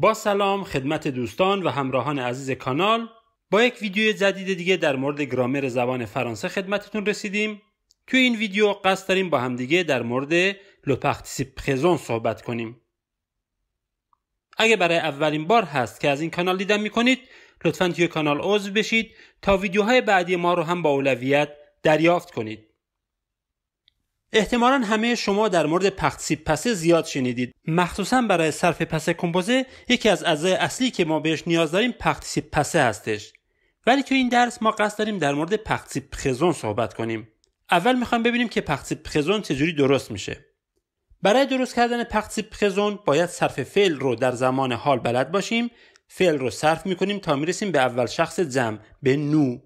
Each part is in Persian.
با سلام خدمت دوستان و همراهان عزیز کانال با یک ویدیو جدید دیگه در مورد گرامر زبان فرانسه خدمتتون رسیدیم توی این ویدیو قصد داریم با همدیگه در مورد لو پرزون صحبت کنیم اگه برای اولین بار هست که از این کانال دیدن میکنید لطفا توی کانال عضو بشید تا ویدیوهای بعدی ما رو هم با اولویت دریافت کنید احتمالا همه شما در مورد پخت سیب پسه زیاد شنیدید مخصوصا برای صرف پسه کمپوزه یکی از اعضای اصلی که ما بهش نیاز داریم پخت سیب پسه هستش ولی تو این درس ما قصد داریم در مورد پخت سیب خزون صحبت کنیم اول میخوایم ببینیم که پخت سیب خزون چجوری درست میشه برای درست کردن پخت سیب خزون باید صرف فعل رو در زمان حال بلد باشیم فعل رو صرف میکنیم تا میرسیم به اول شخص جمع به نو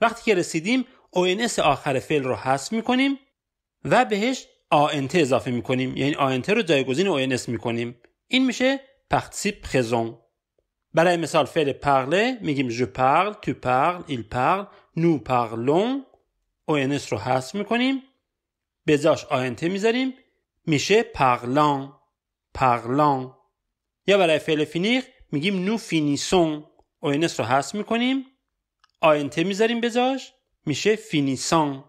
وقتی که رسیدیم ONS آخر فعل رو حذف میکنیم و بهش آنت اضافه میکنیم یعنی آنت رو جایگزین اونس میکنیم این میشه پختسی پرزون برای مثال فعل پرله میگیم je parle tu parles il parle nous parlons اونس رو حذف میکنیم به جاش آنته میذاریم میشه parlant parlant یا برای فعل فینیخ میگیم نو فینیسون اونس رو حذف میکنیم آنت میذاریم جاش میشه فینیسان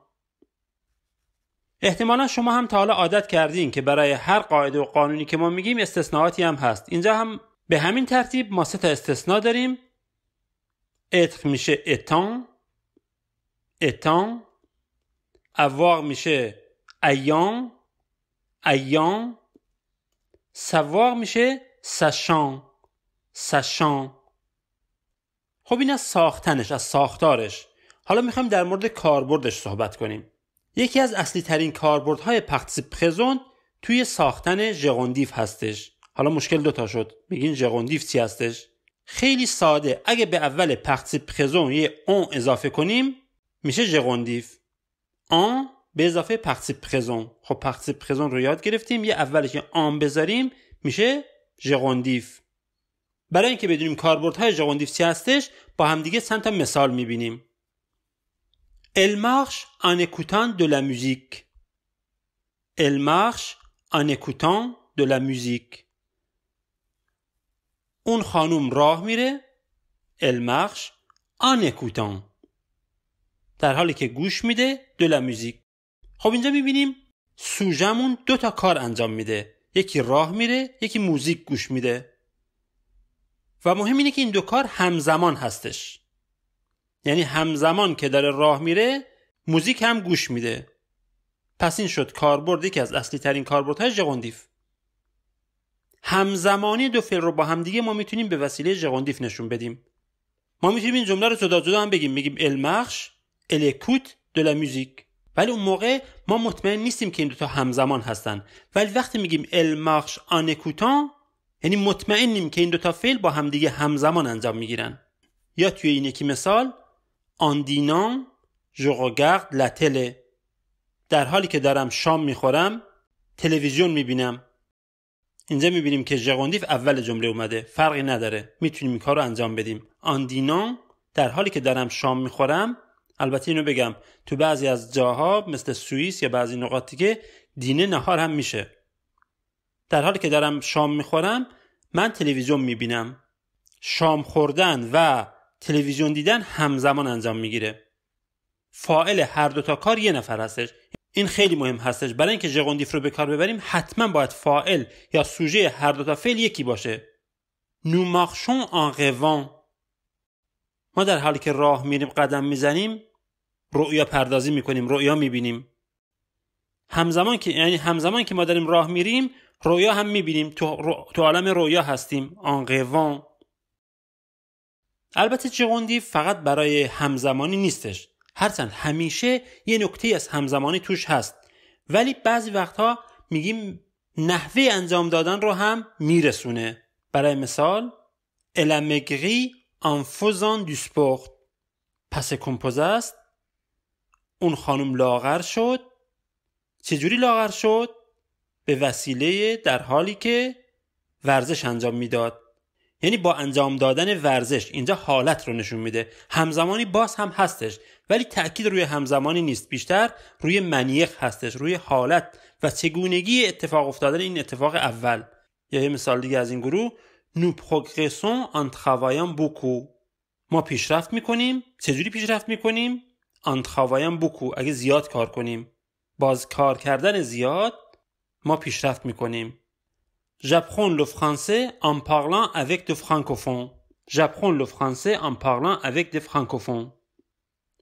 احتمالا شما هم تا حالا عادت کردین که برای هر قاعده و قانونی که ما میگیم استثناءاتی هم هست اینجا هم به همین ترتیب ما سه تا استثناء داریم اتق میشه اتان اتان اواق میشه ایان ایان سواق میشه سشان سشان خب این از ساختنش از ساختارش حالا میخوایم در مورد کاربردش صحبت کنیم یکی از اصلی ترین کاربردهای پختیس پرزون توی ساختن ژقوندیف هستش حالا مشکل دوتا شد میگین ژقوندیف چی هستش خیلی ساده اگه به اول پختیس پرزون یه اون اضافه کنیم میشه ژقوندیف آن به اضافه پختیس پرزون خب پختیس پرزون رو یاد گرفتیم یه که آن بذاریم میشه ژقوندیف برای اینکه بدونیم کاربردهای ژقوندیف چی هستش با همدیگه چند تا مثال میبینیم Elle marche en écoutant de la musique. Elle marche en écoutant de la musique. اون خانم راه میره Elle marche en écoutant. در حالی که گوش میده de la خب اینجا میبینیم سوژمون دو تا کار انجام میده. یکی راه میره، یکی موزیک گوش میده. و مهم اینه که این دو کار همزمان هستش. یعنی همزمان که داره راه میره موزیک هم گوش میده پس این شد کاربرد یکی از اصلی ترین کاربردهای ژغوندیف همزمانی دو فعل رو با همدیگه ما میتونیم به وسیله ژقوندیف نشون بدیم ما میتونیم این جمله رو جدا جدا هم بگیم میگیم المخش الکوت دلا موزیک ولی اون موقع ما مطمئن نیستیم که این دوتا همزمان هستن ولی وقتی میگیم المخش آنکوتان یعنی مطمئنیم که این دوتا فعل با همدیگه همزمان انجام میگیرن یا توی این یکی مثال آندینان je regarde در حالی که دارم شام میخورم تلویزیون میبینم. اینجا میبینیم که جغاندیف اول جمله اومده. فرقی نداره. میتونیم این کار رو انجام بدیم. آندینان در حالی که دارم شام میخورم البته اینو بگم تو بعضی از جاها مثل سوئیس یا بعضی نقاط دیگه دینه نهار هم میشه در حالی که دارم شام میخورم من تلویزیون میبینم شام خوردن و تلویزیون دیدن همزمان انجام میگیره فائل هر دو تا کار یه نفر هستش این خیلی مهم هستش برای اینکه ژقوندیف رو به کار ببریم حتما باید فائل یا سوژه هر دو تا فعل یکی باشه نو مارشون ان ما در حالی که راه میریم قدم میزنیم رؤیا پردازی میکنیم رؤیا میبینیم همزمان که یعنی همزمان که ما داریم راه میریم رؤیا هم میبینیم تو, تو عالم رؤیا هستیم ان البته جغوندی فقط برای همزمانی نیستش هرچند همیشه یه نکته از همزمانی توش هست ولی بعضی وقتها میگیم نحوه انجام دادن رو هم میرسونه برای مثال الامگری انفوزان دوسپخت پس کمپوز است اون خانم لاغر شد چجوری لاغر شد؟ به وسیله در حالی که ورزش انجام میداد یعنی با انجام دادن ورزش اینجا حالت رو نشون میده همزمانی باز هم هستش ولی تاکید روی همزمانی نیست بیشتر روی منیق هستش روی حالت و چگونگی اتفاق افتادن این اتفاق اول یا یه مثال دیگه از این گروه نو پروگرسون آن بوکو ما پیشرفت میکنیم چجوری پیشرفت میکنیم آن بوکو اگه زیاد کار کنیم باز کار کردن زیاد ما پیشرفت میکنیم J'apprends le français en parlant avec des francophones. J'apprends le français en parlant avec des francophones.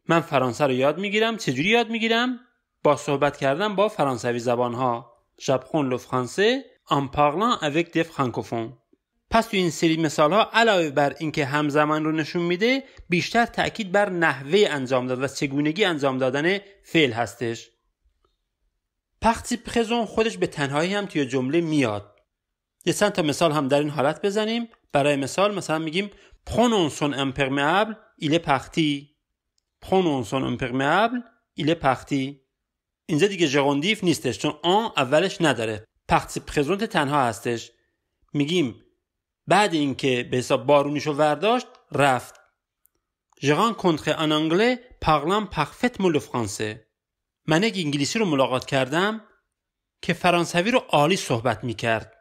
من فرانسه رو یاد میگیرم چجوری یاد میگیرم با صحبت کردن با فرانسوی زبان ها ژاپن لو فرانسه ان پارلان avec des francophones پس تو این سری مثال ها علاوه بر اینکه همزمان رو نشون میده بیشتر تاکید بر نحوه انجام داد و چگونگی انجام دادن فعل هستش پختی پرزون خودش به تنهایی هم توی جمله میاد یه چند تا مثال هم در این حالت بزنیم برای مثال مثلا میگیم پرونونسون امپرمیابل ایل پختی پرونونسون امپرمیابل ایل پختی اینجا دیگه جغندیف نیستش چون آن اولش نداره پخت پرزونت تنها هستش میگیم بعد اینکه به حساب بارونیشو ورداشت رفت ژران کنتر ان انگله پارلم پخفت مول فرانسه من اگه انگلیسی رو ملاقات کردم که فرانسوی رو عالی صحبت میکرد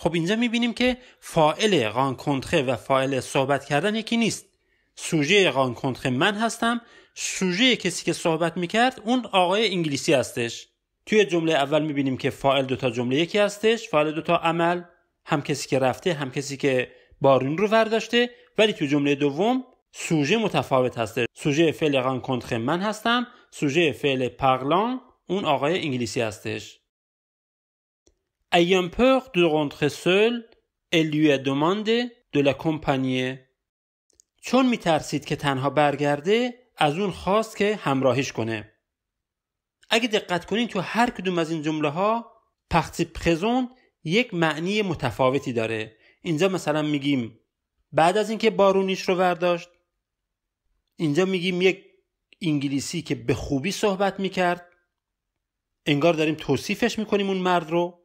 خب اینجا میبینیم که فائل رانکنتره و فاعل صحبت کردن یکی نیست سوژه رانکنتره من هستم سوژه کسی که صحبت میکرد اون آقای انگلیسی هستش توی جمله اول میبینیم که فاعل دوتا جمله یکی هستش فاعل دوتا عمل هم کسی که رفته هم کسی که بارون رو ورداشته. ولی تو جمله دوم سوژه متفاوت هسته سوژه فعل رانکنتر من هستم سوژه فعل پغلان اون آقای انگلیسی هستش Ayant peur de rentrer seul, elle lui a demandé de l'accompagner. چون میترسید که تنها برگرده از اون خواست که همراهیش کنه. اگه دقت کنین تو هر کدوم از این جمله ها پختی پخزون یک معنی متفاوتی داره. اینجا مثلا میگیم بعد از اینکه بارونیش رو برداشت اینجا میگیم یک انگلیسی که به خوبی صحبت میکرد انگار داریم توصیفش میکنیم اون مرد رو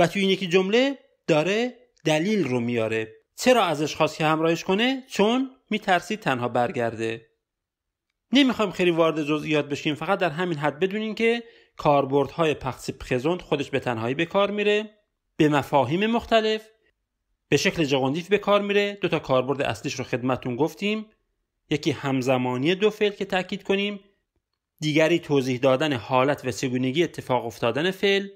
و توی این یکی جمله داره دلیل رو میاره چرا ازش خواست که همراهش کنه چون میترسید تنها برگرده نمیخوایم خیلی وارد جزئیات بشیم فقط در همین حد بدونین که کاربردهای پخسیب خزند خودش به تنهایی به کار میره به مفاهیم مختلف به شکل جقوندیف به کار میره دو تا کاربرد اصلیش رو خدمتون گفتیم یکی همزمانی دو فعل که تاکید کنیم دیگری توضیح دادن حالت و چگونگی اتفاق افتادن فعل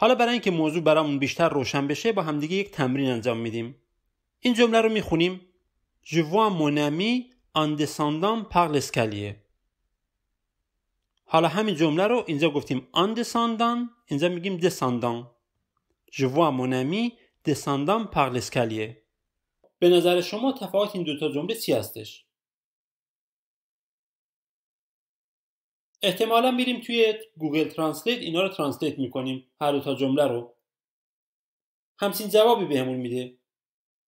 حالا برای اینکه موضوع برامون بیشتر روشن بشه با همدیگه یک تمرین انجام میدیم این جمله رو میخونیم Je vois mon ami en descendant par l'escalier حالا همین جمله رو اینجا گفتیم en descendant اینجا میگیم descendant Je vois mon ami descendant par l'escalier به نظر شما تفاوت این دوتا جمله چی هستش؟ احتمالا میریم توی گوگل ترانسلیت اینا رو ترنسلیت میکنیم هر دو تا جمله رو همچین جوابی بهمون میده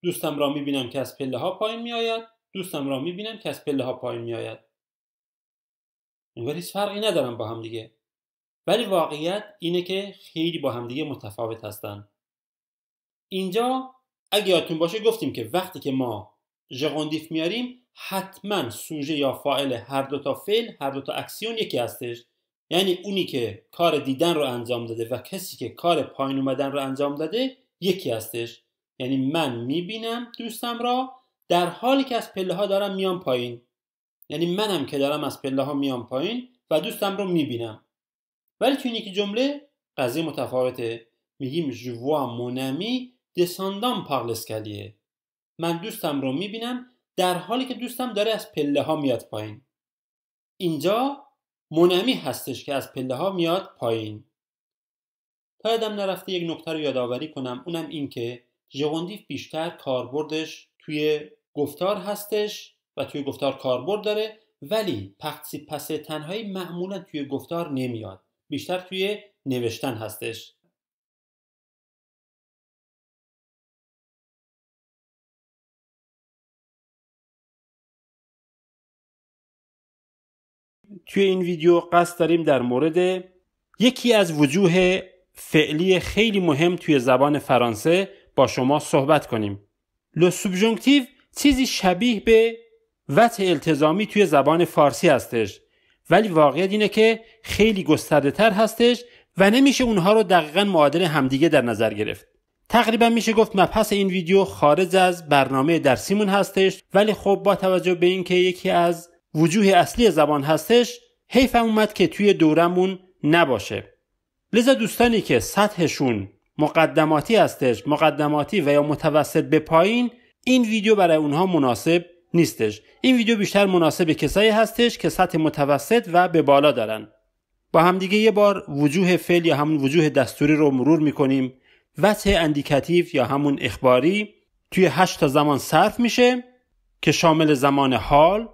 دوستم را میبینم که از پله ها پایین میآید دوستم را میبینم که از پله ها پایین میآید انگار هیچ فرقی ندارم با هم دیگه ولی واقعیت اینه که خیلی با همدیگه متفاوت هستن اینجا اگه یادتون باشه گفتیم که وقتی که ما ژرندیف میاریم حتما سوژه یا فاعل هر دو تا فعل هر دو تا اکسیون یکی هستش یعنی اونی که کار دیدن رو انجام داده و کسی که کار پایین اومدن رو انجام داده یکی هستش یعنی من میبینم دوستم را در حالی که از پله ها دارم میام پایین یعنی منم که دارم از پله ها میام پایین و دوستم رو میبینم ولی تو که جمله قضیه متفاوته میگیم je مونمی mon ami من دوستم رو میبینم در حالی که دوستم داره از پله ها میاد پایین اینجا منمی هستش که از پله ها میاد پایین تا یادم نرفته یک نکته رو یادآوری کنم اونم این که ژوندیف بیشتر کاربردش توی گفتار هستش و توی گفتار کاربرد داره ولی پختسی پسه تنهایی معمولا توی گفتار نمیاد بیشتر توی نوشتن هستش توی این ویدیو قصد داریم در مورد یکی از وجوه فعلی خیلی مهم توی زبان فرانسه با شما صحبت کنیم لو سوبژونکتیو چیزی شبیه به وقت التزامی توی زبان فارسی هستش ولی واقعیت اینه که خیلی گسترده تر هستش و نمیشه اونها رو دقیقا معادل همدیگه در نظر گرفت تقریبا میشه گفت مبحث این ویدیو خارج از برنامه درسیمون هستش ولی خب با توجه به اینکه یکی از وجوه اصلی زبان هستش حیفم اومد که توی دورمون نباشه لذا دوستانی که سطحشون مقدماتی هستش مقدماتی و یا متوسط به پایین این ویدیو برای اونها مناسب نیستش این ویدیو بیشتر مناسب کسایی هستش که سطح متوسط و به بالا دارن با همدیگه یه بار وجوه فعل یا همون وجوه دستوری رو مرور میکنیم وجه اندیکاتیو یا همون اخباری توی 8 تا زمان صرف میشه که شامل زمان حال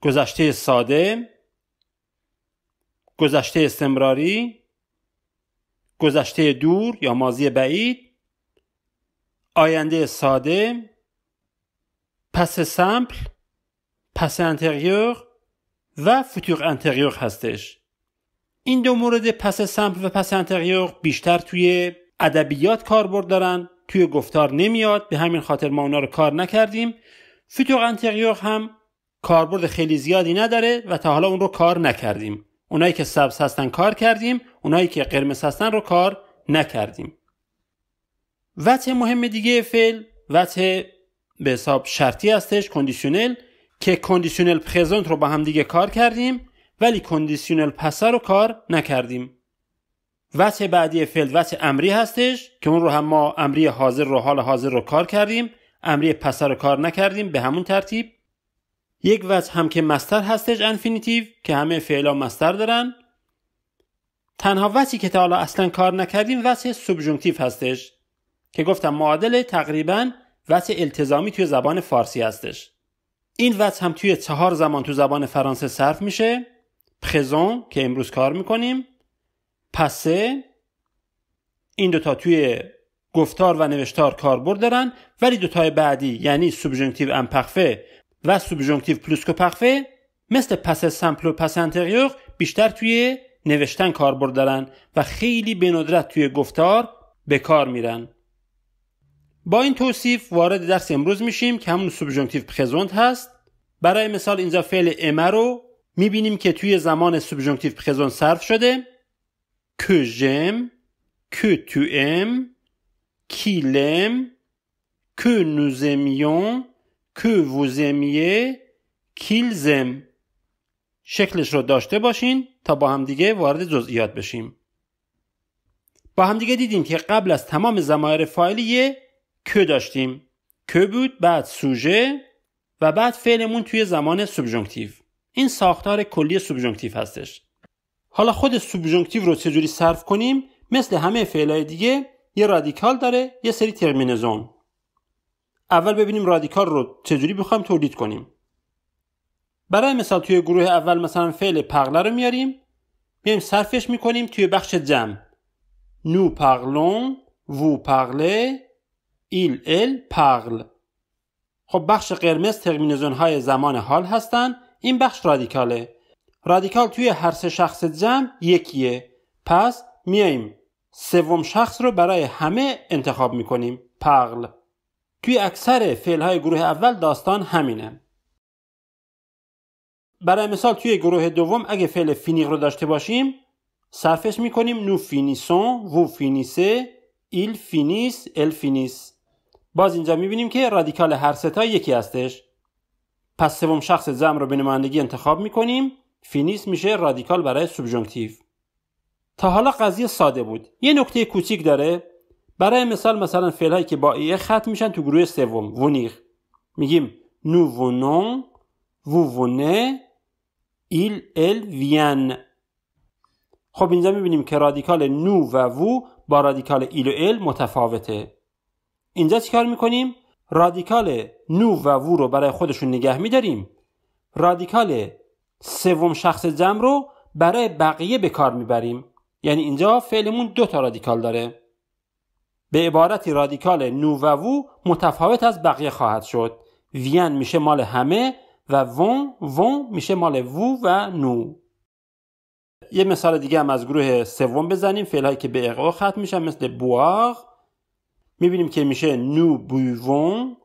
گذشته ساده گذشته استمراری گذشته دور یا ماضی بعید آینده ساده پس سمپل پس انتریور و فوتور انتریور هستش این دو مورد پس سمپل و پس انتریور بیشتر توی ادبیات کاربرد دارن توی گفتار نمیاد به همین خاطر ما اونا رو کار نکردیم فوتور انتریور هم کاربرد خیلی زیادی نداره و تا حالا اون رو کار نکردیم اونایی که سبز هستن کار کردیم اونایی که قرمز هستن رو کار نکردیم وجه مهم دیگه فعل وجه به حساب شرطی هستش کندیشنل که کندیشنل پرزنت رو با هم دیگه کار کردیم ولی کندیشنل پسر رو کار نکردیم وجه بعدی فعل وجه امری هستش که اون رو هم ما امری حاضر رو حال حاضر رو کار کردیم امری پسر رو کار نکردیم به همون ترتیب یک وجه هم که مستر هستش انفینیتیو که همه فعلا مستر دارن تنها وجهی که تا حالا اصلا کار نکردیم وجه سوبژونکتیو هستش که گفتم معادل تقریبا وجه التزامی توی زبان فارسی هستش این وجه هم توی چهار زمان تو زبان فرانسه صرف میشه پرزون که امروز کار میکنیم پسه این دوتا توی گفتار و نوشتار کاربرد دارن ولی دوتای بعدی یعنی سوبژونکتیو امپخفه و سوبژونکتیو پلوس پخفه مثل پس سمپل و پس انتریور بیشتر توی نوشتن کاربرد دارن و خیلی به ندرت توی گفتار به کار میرن با این توصیف وارد درس امروز میشیم که همون سوبژونکتیو پرزونت هست برای مثال اینجا فعل امه رو میبینیم که توی زمان سوبژونکتیو پرزونت صرف شده که جم که تو ام کیلم که نوزمیون که vous aimiez شکلش رو داشته باشین تا با هم دیگه وارد جزئیات بشیم با همدیگه دیدیم که قبل از تمام زمایر یه که داشتیم که بود بعد سوژه و بعد فعلمون توی زمان سوبژونکتیو این ساختار کلی سوبژونکتیو هستش حالا خود سوبژونکتیو رو چجوری صرف کنیم مثل همه فعلای دیگه یه رادیکال داره یه سری ترمینزون اول ببینیم رادیکال رو چجوری بخوایم تولید کنیم برای مثال توی گروه اول مثلا فعل پغله رو میاریم میایم صرفش میکنیم توی بخش جمع نو پغلون وو پغله ایل ال پغل خب بخش قرمز ترمینزون های زمان حال هستن این بخش رادیکاله رادیکال توی هر سه شخص جمع یکیه پس میاییم سوم شخص رو برای همه انتخاب میکنیم پغل توی اکثر های گروه اول داستان همینه برای مثال توی گروه دوم اگه فعل فینیق رو داشته باشیم صرفش میکنیم نو فینیسون وو فینیسه ایل فینیس ال فینیس باز اینجا میبینیم که رادیکال هر ستا یکی هستش پس سوم شخص زم رو به نمایندگی انتخاب میکنیم فینیس میشه رادیکال برای سوبژونکتیو تا حالا قضیه ساده بود یه نکته کوچیک داره برای مثال مثلا هایی که با ایه ختم میشن تو گروه سوم ونیر میگیم نو ونون وو ونه ایل ال وین خب اینجا میبینیم که رادیکال نو و وو با رادیکال ایل و ال متفاوته اینجا چیکار میکنیم رادیکال نو و وو رو برای خودشون نگه میداریم رادیکال سوم شخص جمع رو برای بقیه به کار میبریم یعنی اینجا فعلمون دو تا رادیکال داره به عبارتی رادیکال نو و متفاوت از بقیه خواهد شد وین میشه مال همه و ون وون میشه مال وو و نو یه مثال دیگه هم از گروه سوم بزنیم فعلهایی که به اقعا ختم میشن مثل بواغ میبینیم که میشه نو بوون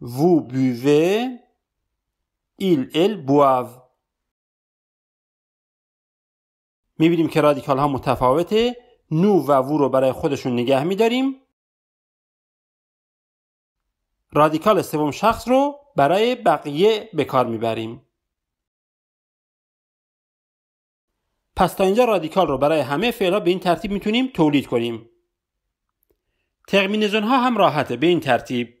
وو و. ایل ال بواو میبینیم که رادیکال ها متفاوته نو و وو رو برای خودشون نگه میداریم رادیکال سوم شخص رو برای بقیه به کار میبریم پس تا اینجا رادیکال رو برای همه فعلا به این ترتیب میتونیم تولید کنیم ترمینزون ها هم راحته به این ترتیب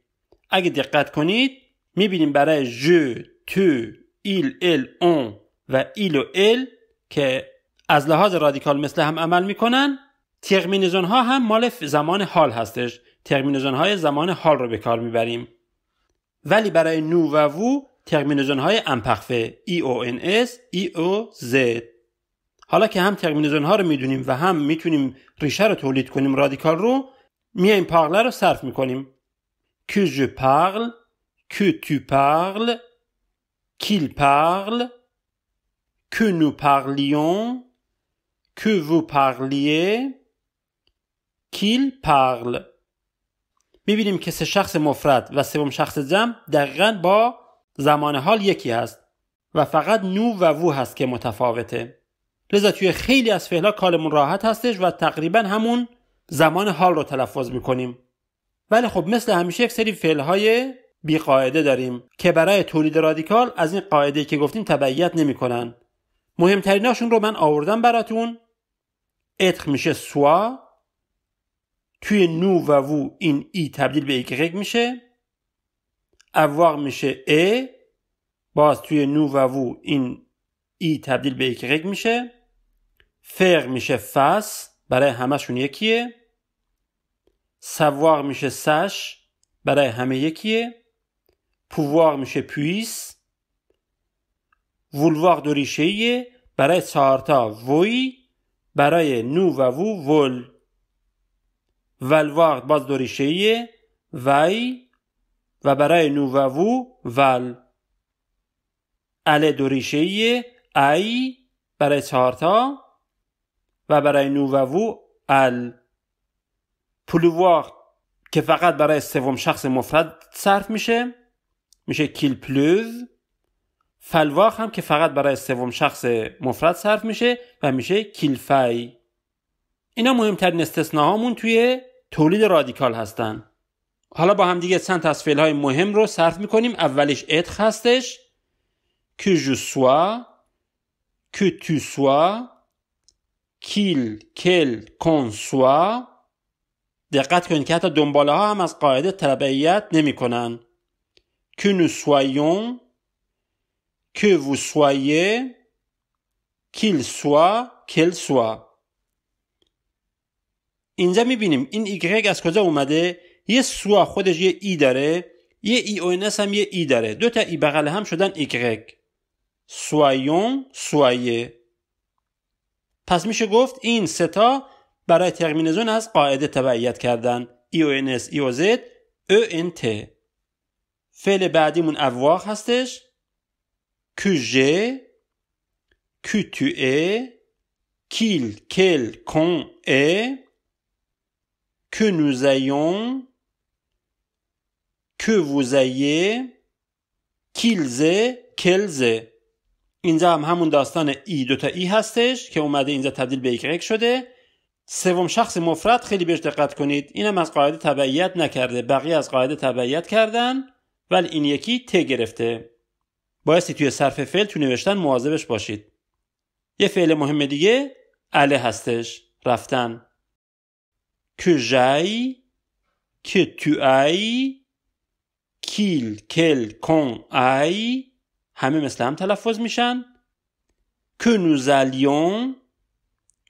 اگه دقت کنید میبینیم برای ژ، تو، ایل، ال، اون و ایل و ال که از لحاظ رادیکال مثل هم عمل میکنن ترمینزون ها هم مال زمان حال هستش ترمینزون های زمان حال رو به کار میبریم ولی برای نو و وو ترمینزون های امپخفه او e زد e حالا که هم ترمینزون ها رو میدونیم و هم میتونیم ریشه رو تولید کنیم رادیکال رو میایم پاغله رو صرف میکنیم که جو parle که تو parles کیل parle که نو پاغلیون که وو کیل پارل میبینیم که سه شخص مفرد و سوم شخص جمع دقیقا با زمان حال یکی است و فقط نو و وو هست که متفاوته لذا توی خیلی از فعلا کالمون راحت هستش و تقریبا همون زمان حال رو تلفظ میکنیم ولی خب مثل همیشه یک سری فعلهای بیقاعده داریم که برای تولید رادیکال از این قاعده که گفتیم تبعیت نمیکنن مهمتریناشون رو من آوردم براتون اتخ میشه سوا توی نو و وو این ای تبدیل به ایگرگ میشه اوار میشه ا باز توی نو و وو این ای تبدیل به ایگرگ میشه فر میشه فس برای همشون یکیه سوار میشه سش برای همه یکیه پووار میشه پویس وولوار دو ریشه برای چهارتا وی برای نو و وو ول ولوارد باز دو ریشه وی و برای نو وو ول ال دو ریشه ای برای چهارتا و برای نو وو ال پلووار که فقط برای سوم شخص مفرد صرف میشه میشه کیل پلوز فلواخ هم که فقط برای سوم شخص مفرد صرف میشه و میشه کیلفی اینا مهمترین استثناهامون توی تولید رادیکال هستن حالا با هم دیگه چند از فعل های مهم رو صرف میکنیم اولش اد هستش که جو که تو کیل کل کن سوا دقت کنید که حتی دنباله ها هم از قاعده نمی کنن. که نو سوایون که وو سوایه کیل سوا کل سوا اینجا میبینیم این ایگرگ از کجا اومده یه سوا خودش یه ای داره یه ای اونس هم یه ای داره دو تا ای بغل هم شدن ایگرگ سوایون سوایه پس میشه گفت این ستا برای ترمینزون از قاعده تبعیت کردن او این ENT فعل بعدیمون اواخ هستش کژه کتوه کیل کل کن ا que nous ayons, که vous ayez, اینجا هم همون داستان ای دوتا ای هستش که اومده اینجا تبدیل به یک شده سوم شخص مفرد خیلی بهش دقت کنید اینم از قاعده تبعیت نکرده بقیه از قاعده تبعیت کردن ولی این یکی ت گرفته بایستی توی صرف فعل تو نوشتن مواظبش باشید یه فعل مهم دیگه اله هستش رفتن que j'aille, que tu ailles, qu'il, qu'elle, qu'on aille همه مثل هم تلفظ میشن que nous allions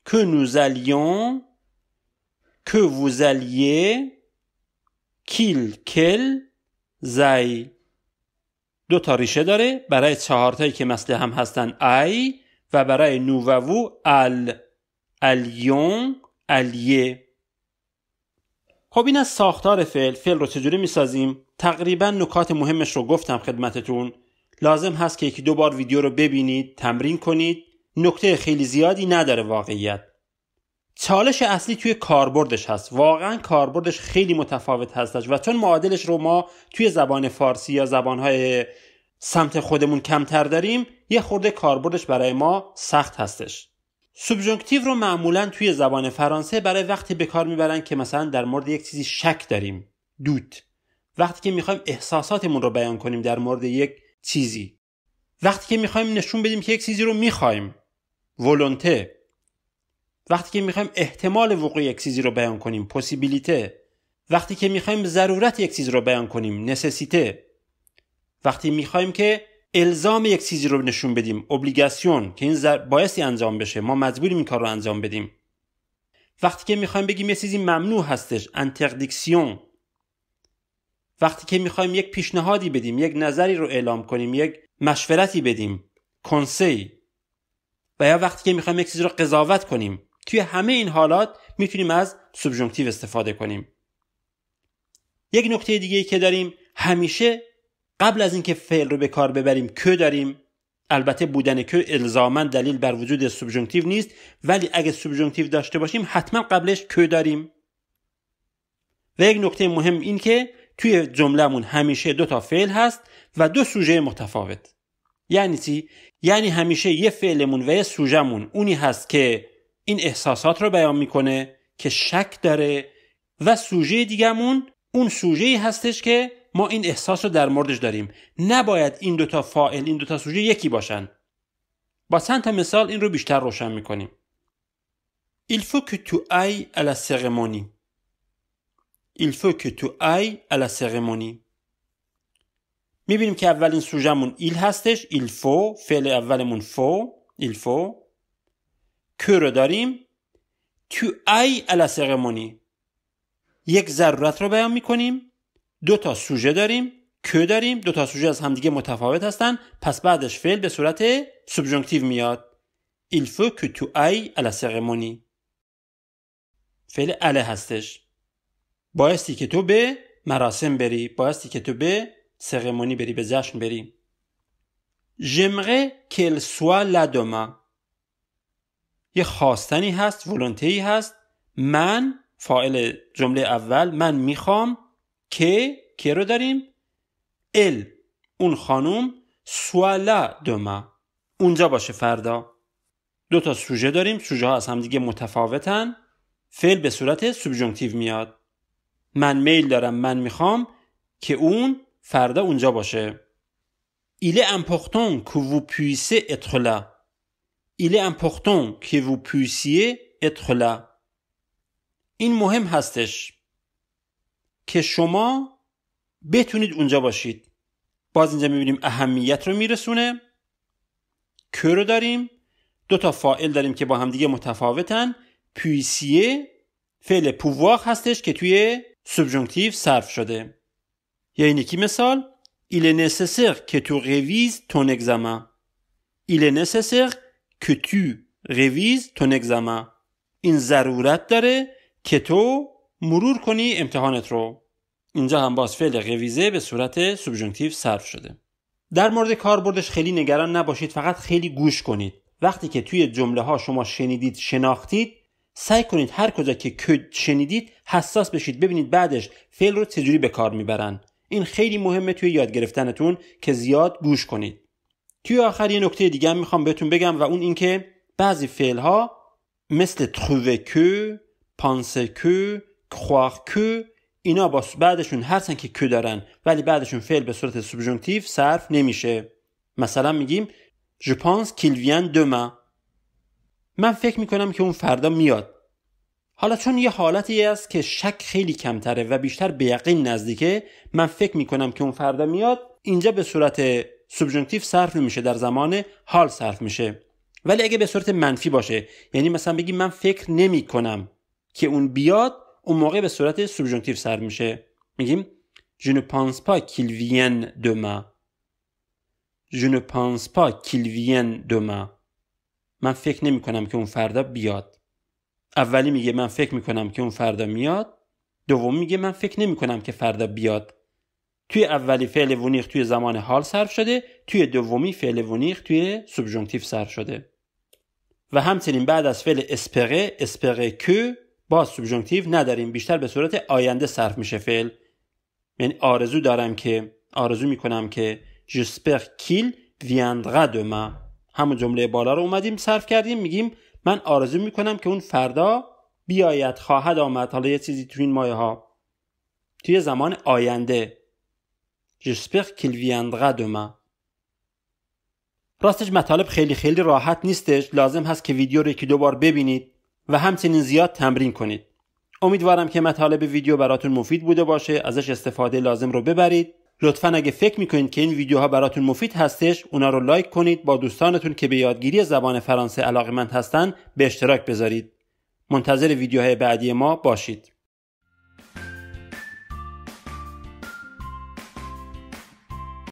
que nous allions que vous alliez qu'il, qu'elle, zai دو تا ریشه داره برای چهار تایی که مثل هم هستن ای و برای نو و وو ال الیون الیه خب این از ساختار فعل فعل رو چجوری میسازیم تقریبا نکات مهمش رو گفتم خدمتتون لازم هست که یکی دو بار ویدیو رو ببینید تمرین کنید نکته خیلی زیادی نداره واقعیت چالش اصلی توی کاربردش هست واقعا کاربردش خیلی متفاوت هستش و چون معادلش رو ما توی زبان فارسی یا زبانهای سمت خودمون کمتر داریم یه خورده کاربردش برای ما سخت هستش Subjunctive رو معمولا توی زبان فرانسه برای وقتی به کار میبرن که مثلا در مورد یک چیزی شک داریم دوت وقتی که میخوایم احساساتمون رو بیان کنیم در مورد یک چیزی وقتی که میخوایم نشون بدیم که یک چیزی رو میخوایم ولونته وقتی که میخوایم احتمال وقوع یک چیزی رو بیان کنیم پسیبیلیته وقتی که میخوایم ضرورت یک چیز رو بیان کنیم نسسیته وقتی میخوایم که الزام یک چیزی رو نشون بدیم اوبلیگاسیون که این بایستی انجام بشه ما مجبوریم این کار رو انجام بدیم وقتی که میخوایم بگیم یه چیزی ممنوع هستش انتردیکسیون وقتی که میخوایم یک پیشنهادی بدیم یک نظری رو اعلام کنیم یک مشورتی بدیم کنسی و یا وقتی که میخوایم یک چیزی رو قضاوت کنیم توی همه این حالات میتونیم از سوبژونکتیو استفاده کنیم یک نکته دیگه که داریم همیشه قبل از اینکه فعل رو به کار ببریم که داریم البته بودن که الزاما دلیل بر وجود سوبژونکتیو نیست ولی اگه سوبژونکتیو داشته باشیم حتما قبلش که داریم و یک نکته مهم این که توی جملهمون همیشه دو تا فعل هست و دو سوژه متفاوت یعنی چی یعنی همیشه یه فعلمون و یه سوژهمون اونی هست که این احساسات رو بیان میکنه که شک داره و سوژه دیگهمون اون سوژه ای هستش که ما این احساس رو در موردش داریم نباید این دوتا فاعل این دوتا سوژه یکی باشن با چند تا مثال این رو بیشتر روشن میکنیم Il faut que tu ailles à la cérémonie. Il faut que tu ailles à la cérémonie. میبینیم که اولین سوژمون ایل هستش il faut فعل اولمون فو il faut که رو داریم تو ای la cérémonie یک ضرورت رو بیان میکنیم دو تا سوژه داریم که داریم دو تا سوژه از همدیگه متفاوت هستن پس بعدش فعل به صورت سبجنکتیو میاد il faut que tu ailles à la cérémonie فعل اله هستش بایستی که تو به مراسم بری بایستی که تو به سرمونی بری به جشن بری j'aimerais qu'elle soit یه خواستنی هست ولنتهی هست من فاعل جمله اول من میخوام که که رو داریم ال اون خانوم سوالا دوما اونجا باشه فردا دو تا سوژه داریم سوژه ها از همدیگه متفاوتن فعل به صورت سوبجونکتیو میاد من میل دارم من میخوام که اون فردا اونجا باشه ایله که وو پویسه اتخلا ایل امپختون که وو این مهم هستش. که شما بتونید اونجا باشید باز اینجا میبینیم اهمیت رو میرسونه که رو داریم دو تا فائل داریم که با هم دیگه متفاوتن پویسیه فعل پوواخ هستش که توی سبجونکتیو صرف شده یعنی کی مثال Il est nécessaire que tu révises ton examen. Il est nécessaire این ضرورت داره که تو مرور کنی امتحانت رو اینجا هم باز فعل قویزه به صورت سبجونکتیف صرف شده در مورد کاربردش خیلی نگران نباشید فقط خیلی گوش کنید وقتی که توی جمله ها شما شنیدید شناختید سعی کنید هر کجا که کد شنیدید حساس بشید ببینید بعدش فعل رو چجوری به کار میبرن این خیلی مهمه توی یاد گرفتنتون که زیاد گوش کنید توی آخر یه نکته دیگه هم میخوام بهتون بگم و اون اینکه بعضی فعل ها مثل trouver پانسکو، خواه کو اینا با بعدشون هستن که که دارن ولی بعدشون فعل به صورت سوبژونکتیو صرف نمیشه مثلا میگیم je pense qu'il من فکر میکنم که اون فردا میاد حالا چون یه حالتی است که شک خیلی کمتره و بیشتر به یقین نزدیکه من فکر میکنم که اون فردا میاد اینجا به صورت سوبژونکتیو صرف نمیشه در زمان حال صرف میشه ولی اگه به صورت منفی باشه یعنی مثلا بگی من فکر نمیکنم که اون بیاد اون موقع به صورت سوبژونکتیو سر میشه میگیم Je ne pense pas qu'il vienne demain. Je ne pense pas qu'il demain. من فکر نمی کنم که اون فردا بیاد. اولی میگه من فکر می کنم که اون فردا میاد. دوم میگه من فکر نمی کنم که فردا بیاد. توی اولی فعل ونیخ توی زمان حال صرف شده، توی دومی فعل ونیخ توی سوبژونکتیو صرف شده. و همچنین بعد از فعل اسپره اسپره که باز سوبژونکتیو نداریم بیشتر به صورت آینده صرف میشه فعل یعنی آرزو دارم که آرزو میکنم که جسپر کیل همون جمله بالا رو اومدیم صرف کردیم میگیم من آرزو میکنم که اون فردا بیاید خواهد آمد حالا یه چیزی تو این مایه ها توی زمان آینده جسپر کیل راستش مطالب خیلی خیلی راحت نیستش لازم هست که ویدیو رو یکی دو بار ببینید و همچنین زیاد تمرین کنید. امیدوارم که مطالب ویدیو براتون مفید بوده باشه ازش استفاده لازم رو ببرید لطفا اگه فکر میکنید که این ویدیوها براتون مفید هستش اونا رو لایک کنید با دوستانتون که به یادگیری زبان فرانسه علاقمند هستن به اشتراک بذارید منتظر ویدیوهای بعدی ما باشید